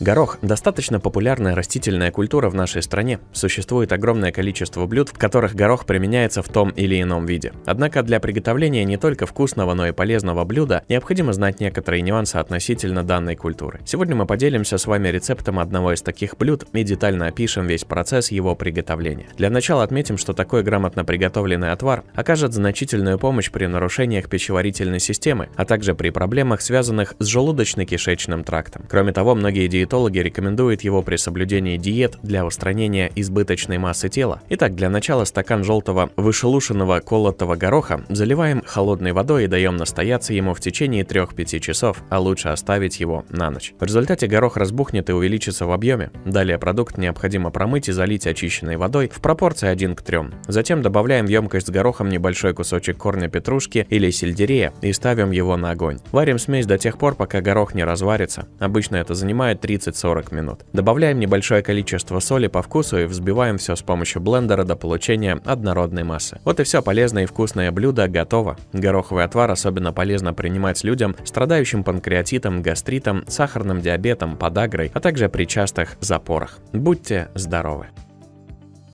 Горох – достаточно популярная растительная культура в нашей стране. Существует огромное количество блюд, в которых горох применяется в том или ином виде. Однако для приготовления не только вкусного, но и полезного блюда необходимо знать некоторые нюансы относительно данной культуры. Сегодня мы поделимся с вами рецептом одного из таких блюд и детально опишем весь процесс его приготовления. Для начала отметим, что такой грамотно приготовленный отвар окажет значительную помощь при нарушениях пищеварительной системы, а также при проблемах, связанных с желудочно-кишечным трактом. Кроме того, многие диетологи диетологи рекомендуют его при соблюдении диет для устранения избыточной массы тела. Итак, для начала стакан желтого вышелушенного колотого гороха заливаем холодной водой и даем настояться ему в течение 3-5 часов, а лучше оставить его на ночь. В результате горох разбухнет и увеличится в объеме. Далее продукт необходимо промыть и залить очищенной водой в пропорции 1 к 3. Затем добавляем в емкость с горохом небольшой кусочек корня петрушки или сельдерея и ставим его на огонь. Варим смесь до тех пор, пока горох не разварится. Обычно это занимает 3 30-40 минут. Добавляем небольшое количество соли по вкусу и взбиваем все с помощью блендера до получения однородной массы. Вот и все полезное и вкусное блюдо готово. Гороховый отвар особенно полезно принимать людям, страдающим панкреатитом, гастритом, сахарным диабетом, подагрой, а также при частых запорах. Будьте здоровы!